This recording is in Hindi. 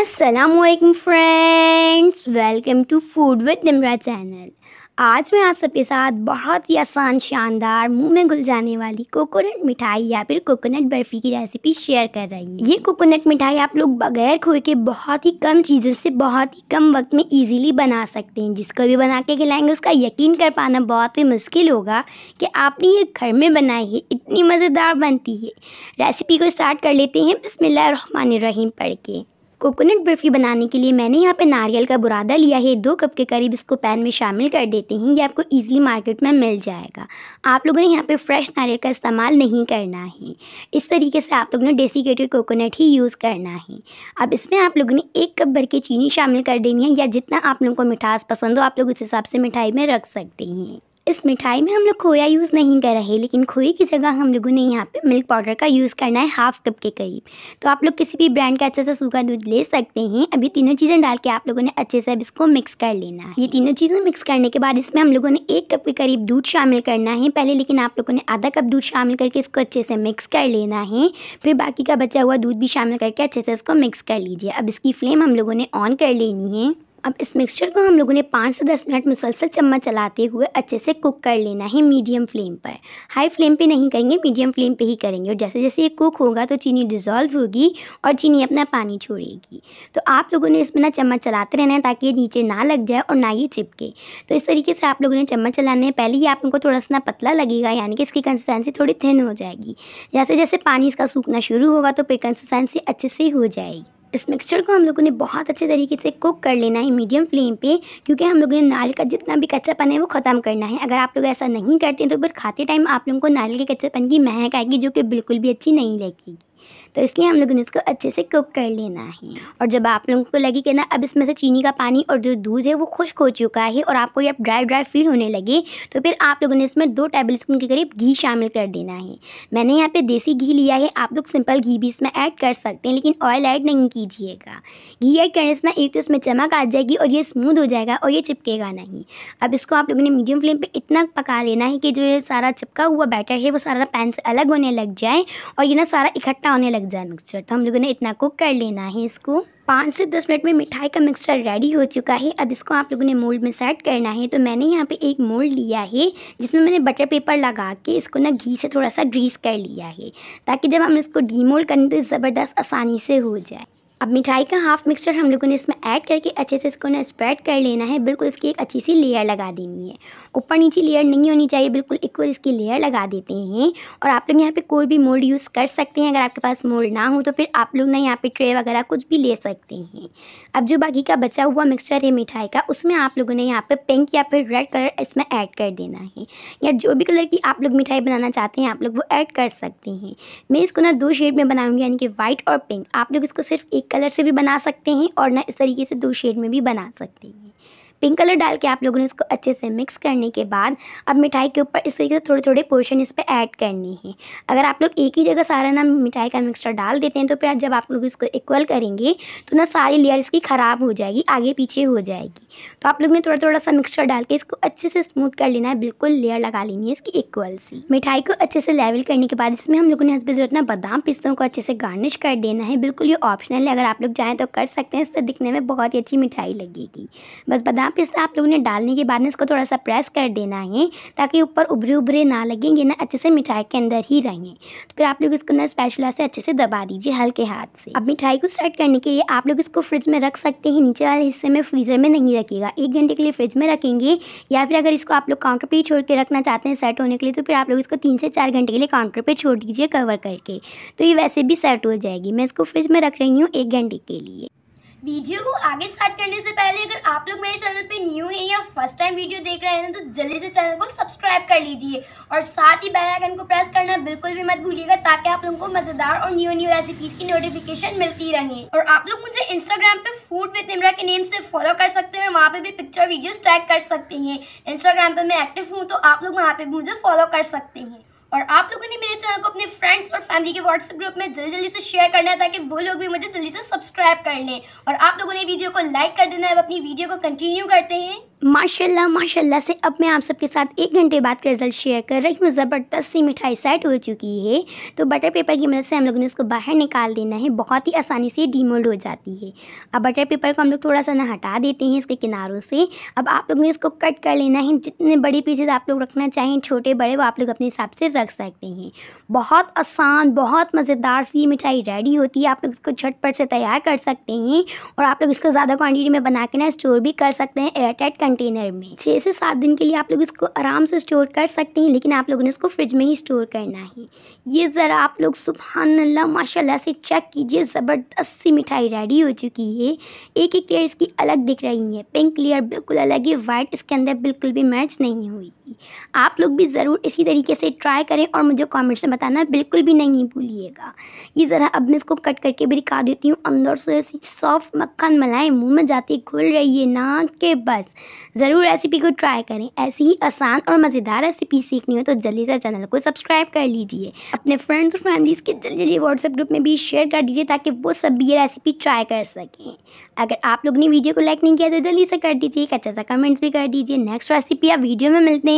Aslam friends welcome to food with Nimra channel आज मैं आप सबके साथ बहुत ही आसान शानदार मुंह में घुल जाने वाली कोकोनट मिठाई या फिर कोकोनट बर्फ़ी की रेसिपी शेयर कर रही हूँ ये कोकोनट मिठाई आप लोग बगैर खोए के बहुत ही कम चीज़ों से बहुत ही कम वक्त में इजीली बना सकते हैं जिसको भी बना के खिलाएंगे उसका यकीन कर पाना बहुत ही मुश्किल होगा कि आपने ये घर में बनाई है इतनी मज़ेदार बनती है रेसिपी को स्टार्ट कर लेते हैं बसमिल्लर रहीम पढ़ के कोकोनट बर्फ़ी बनाने के लिए मैंने यहाँ पे नारियल का बुरादा लिया है दो कप के करीब इसको पैन में शामिल कर देते हैं ये आपको इजीली मार्केट में मिल जाएगा आप लोगों ने यहाँ पे फ्रेश नारियल का इस्तेमाल नहीं करना है इस तरीके से आप लोगों ने डेसिकेटेड कोकोनट ही यूज़ करना है अब इसमें आप लोगों ने एक कप भर के चीनी शामिल कर देनी है या जितना आप लोगों को मिठास पसंद हो आप लोग उस हिसाब से मिठाई में रख सकते हैं इस मिठाई में हम लोग खोया यूज़ नहीं कर रहे लेकिन खोए की जगह हम लोगों ने यहाँ पे मिल्क पाउडर का यूज़ करना है हाफ़ कप के करीब तो आप लोग किसी भी ब्रांड का अच्छे से सूखा दूध ले सकते हैं अभी तीनों चीज़ें डाल के आप लोगों ने अच्छे से अब इसको मिक्स कर लेना है ये तीनों चीज़ें मिक्स करने के बाद इसमें हम लोगों ने एक कप के करीब दूध शामिल करना है पहले लेकिन आप लोगों ने आधा कप दूध शामिल करके इसको अच्छे से मिक्स कर लेना है फिर बाकी का बचा हुआ दूध भी शामिल करके अच्छे से इसको मिक्स कर लीजिए अब इसकी फ्लेम हम लोगों ने ऑन कर लेनी है अब इस मिक्सचर को हम लोगों ने पाँच से दस मिनट मुसलसल चम्मच चलाते हुए अच्छे से कुक कर लेना है मीडियम फ्लेम पर हाई फ्लेम पे नहीं करेंगे मीडियम फ्लेम पे ही करेंगे और जैसे जैसे ये कुक होगा तो चीनी डिज़ोल्व होगी और चीनी अपना पानी छोड़ेगी तो आप लोगों ने इसमें ना चम्मच चलाते रहना है ताकि ये नीचे ना लग जाए और ना ये चिपके तो इस तरीके से आप लोगों ने चम्मच चलाना है पहले ही आप को थोड़ा सा ना पतला लगेगा यानी कि इसकी कंसिस्टेंसी थोड़ी थिन हो जाएगी जैसे जैसे पानी इसका सूखना शुरू होगा तो फिर कंसिस्टेंसी अच्छे से हो जाएगी इस मिक्सचर को हम लोगों ने बहुत अच्छे तरीके से कुक कर लेना है मीडियम फ्लेम पे क्योंकि हम लोगों ने नारियल का जितना भी कच्चापन है वो ख़त्म करना है अगर आप लोग ऐसा नहीं करते तो फिर खाते टाइम आप लोगों को नारियल के कच्चापन की महक आएगी जो कि बिल्कुल भी अच्छी नहीं लगेगी तो इसलिए हम लोगों ने इसको अच्छे से कुक कर लेना है और जब आप लोगों को लगे कि ना अब इसमें से चीनी का पानी और जो दूध है वो खुश्क हो चुका है और आपको ये ड्राई ड्राई फील होने लगे तो फिर आप लोगों ने इसमें दो टेबल स्पून के करीब घी शामिल कर देना है मैंने यहाँ पे देसी घी लिया है आप लोग सिंपल घी भी इसमें ऐड कर सकते हैं लेकिन ऑयल ऐड नहीं कीजिएगा घी ऐड करने से ना एक तो इसमें चमक आ जाएगी और ये स्मूद हो जाएगा और ये चिपकेगा नहीं अब इसको आप लोगों ने मीडियम फ्लेम पर इतना पका लेना है कि जो ये सारा चिपका हुआ बैटर है वो सारा पैन से अलग होने लग जाए और ये ना सारा इकट्ठा खट्टा होने लग जाए मिक्सचर तो हम लोगों ने इतना कुक कर लेना है इसको पाँच से दस मिनट में मिठाई का मिक्सचर रेडी हो चुका है अब इसको आप लोगों ने मोल्ड में सेट करना है तो मैंने यहाँ पे एक मोल्ड लिया है जिसमें मैंने बटर पेपर लगा के इसको ना घी से थोड़ा सा ग्रीस कर लिया है ताकि जब हम इसको डीमोल्ड करें तो ज़बरदस्त आसानी से हो जाए अब मिठाई का हाफ मिक्सचर हम लोगों ने इसमें ऐड करके अच्छे से इसको ना स्प्रेड कर लेना है बिल्कुल इसकी एक अच्छी सी लेयर लगा देनी है ऊपर नीचे लेयर नहीं होनी चाहिए बिल्कुल इक्वल इसकी लेयर लगा देते हैं और आप लोग यहाँ पे कोई भी मोल्ड यूज़ कर सकते हैं अगर आपके पास मोल्ड ना हो तो फिर आप लोग ना यहाँ पर ट्रे वगैरह कुछ भी ले सकते हैं अब जो बाकी का बचा हुआ मिक्सचर है मिठाई का उसमें आप लोगों ने यहाँ पर पिंक या फिर रेड कलर इसमें ऐड कर देना है या जो भी कलर की आप लोग मिठाई बनाना चाहते हैं आप लोग वो ऐड कर सकते हैं मैं इसको ना दो शेड में बनाऊँगी यानी कि वाइट और पिंक आप लोग इसको सिर्फ एक कलर से भी बना सकते हैं और ना इस तरीके से दो शेड में भी बना सकते हैं पिंक कलर डाल के आप लोगों ने इसको अच्छे से मिक्स करने के बाद अब मिठाई के ऊपर इस तरीके से थोड़े थोड़े पोर्शन इस पर ऐड करनी है अगर आप लोग एक ही जगह सारा ना मिठाई का मिक्सचर डाल देते हैं तो फिर जब आप लोग इसको इक्वल करेंगे तो ना सारी लेयर इसकी ख़राब हो जाएगी आगे पीछे हो जाएगी तो आप लोग ने थोड़ा थोड़ा सा मिक्सचर डाल के इसको अच्छे से स्मूथ कर लेना है बिल्कुल लेयर लगा लेनी है इसकी इक्वल सी मिठाई को अच्छे से लेवल करने के बाद इसमें हम लोगों ने हंसबे जो ना बादाम पिस्तों को अच्छे से गार्निश कर देना है बिल्कुल ये ऑप्शनल है अगर आप लोग चाहें तो कर सकते हैं इससे दिखने में बहुत ही अच्छी मिठाई लगेगी बस बादाम यहाँ पे आप लोगों ने डालने के बाद में इसको थोड़ा सा प्रेस कर देना है ताकि ऊपर उभरे उभरे ना लगेंगे ना अच्छे से मिठाई के अंदर ही रहेंगे तो फिर आप लोग इसको ना स्पैचुला से अच्छे से दबा दीजिए हल्के हाथ से अब मिठाई को स्टार्ट करने के लिए आप लोग इसको फ्रिज में रख सकते हैं नीचे वाले हिस्से में फ्रीज़र में नहीं रखिएगा एक घंटे के लिए फ्रिज में रखेंगे या फिर अगर इसको आप लोग काउंटर पर ही छोड़ के रखना चाहते हैं सेट होने के लिए तो फिर आप लोग इसको तीन से चार घंटे के लिए काउंटर पर छोड़ दीजिए कवर करके तो ये वैसे भी सेट हो जाएगी मैं इसको फ्रिज में रख रही हूँ एक घंटे के लिए वीडियो को आगे स्टार्ट करने से पहले अगर आप लोग मेरे चैनल पे न्यू हैं या फर्स्ट टाइम वीडियो देख रहे हैं तो जल्दी से चैनल को सब्सक्राइब कर लीजिए और साथ ही बेल आइकन को प्रेस करना बिल्कुल भी मत भूलिएगा ताकि आप लोगों को मज़ेदार और न्यू न्यू रेसिपीज़ की नोटिफिकेशन मिलती रहे और आप लोग मुझे इंस्टाग्राम पे फूड विद इमरा के नेम से फॉलो कर सकते हैं वहाँ पर भी पिक्चर वीडियोज़ टैग कर सकते हैं इंस्टाग्राम पर मैं एक्टिव हूँ तो आप लोग वहाँ पर मुझे फॉलो कर सकते हैं और आप लोगों ने मेरे चैनल को अपने फ्रेंड्स और फैमिली के व्हाट्सएप ग्रुप में जल्दी जल्दी से शेयर करना है ताकि वो लोग भी मुझे जल्दी से सब्सक्राइब कर लें और आप लोगों ने वीडियो को लाइक कर देना है अब अपनी वीडियो को कंटिन्यू करते हैं माशाल्लाह माशाल्लाह से अब मैं आप सबके साथ एक घंटे बाद का रिज़ल्ट शेयर कर रही हूँ ज़बरदस्त सी मिठाई सेट हो चुकी है तो बटर पेपर की मदद से हम लोगों ने इसको बाहर निकाल देना है बहुत ही आसानी से डीमोल्ड हो जाती है अब बटर पेपर को हम लोग थोड़ा सा ना हटा देते हैं इसके किनारों से अब आप लोगों ने इसको कट कर लेना है जितने बड़े पीसेज आप लोग रखना चाहें छोटे बड़े वो आप लोग अपने हिसाब से रख सकते हैं बहुत आसान बहुत मज़ेदार सी मिठाई रेडी होती है आप लोग इसको झटपट से तैयार कर सकते हैं और आप लोग इसको ज़्यादा क्वान्टिटी में बना के ना स्टोर भी कर सकते हैं एयरटाइट कंटेनर में छः से सात दिन के लिए आप लोग इसको आराम से स्टोर कर सकते हैं लेकिन आप लोगों ने इसको फ्रिज में ही स्टोर करना है ये ज़रा आप लोग सुबहानल्ला माशाल्लाह से चेक कीजिए ज़बरदस्त सी मिठाई रेडी हो चुकी है एक एक लेयर इसकी अलग दिख रही है पिंक लेयर बिल्कुल अलग है वाइट इसके अंदर बिल्कुल भी मर्च नहीं हुई होगी आप लोग भी ज़रूर इसी तरीके से ट्राई करें और मुझे कमेंट्स में बताना बिल्कुल भी नहीं भूलिएगा ये ज़रा अब मैं इसको कट करके भी दिखा देती हूँ अंदर से ऐसी सॉफ्ट मक्खन मलाई मुँह में जाती घुल रही है ना के बस ज़रूर रेसिपी को ट्राई करें ऐसी ही आसान और मज़ेदार रेसिपी सीखनी हो तो जल्दी से चैनल को सब्सक्राइब कर लीजिए अपने फ्रेंड्स और फैमिलीज़ के जल्दी जल्दी व्हाट्सएप ग्रुप में भी शेयर कर दीजिए ताकि वो सब ये रेसिपी ट्राई कर सकें अगर आप लोग ने वीडियो को लाइक नहीं किया तो जल्दी से कर दीजिए एक अच्छा सा कमेंट्स भी कर दीजिए नेक्स्ट रेसिपी आप वीडियो में मिलते हैं